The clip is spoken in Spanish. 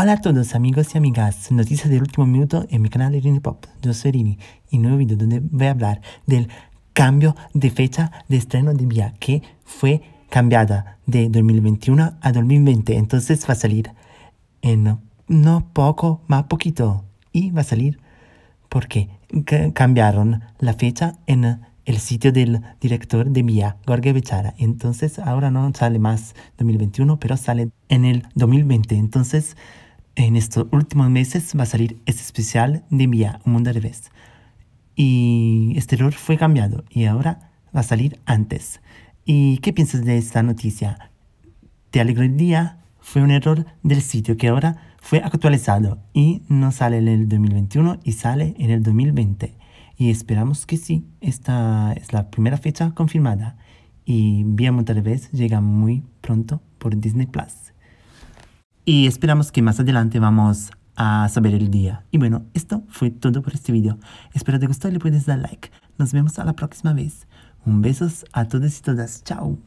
Hola a todos amigos y amigas, noticias del último minuto en mi canal Irini Pop. Yo soy Irini y nuevo video donde voy a hablar del cambio de fecha de estreno de Vía que fue cambiada de 2021 a 2020. Entonces va a salir en no poco, más poquito. Y va a salir porque cambiaron la fecha en el sitio del director de vía Gorge Bechara. Entonces ahora no sale más 2021, pero sale en el 2020. Entonces en estos últimos meses va a salir este especial de Vía, un mundo al revés. Y este error fue cambiado y ahora va a salir antes. ¿Y qué piensas de esta noticia? ¿Te alegro el día? Fue un error del sitio que ahora fue actualizado y no sale en el 2021 y sale en el 2020. Y esperamos que sí, esta es la primera fecha confirmada. Y Vía Montalvez llega muy pronto por Disney Plus y esperamos que más adelante vamos a saber el día. Y bueno, esto fue todo por este video. Espero te gustó y le puedes dar like. Nos vemos a la próxima vez. Un besos a todos y todas. Chao.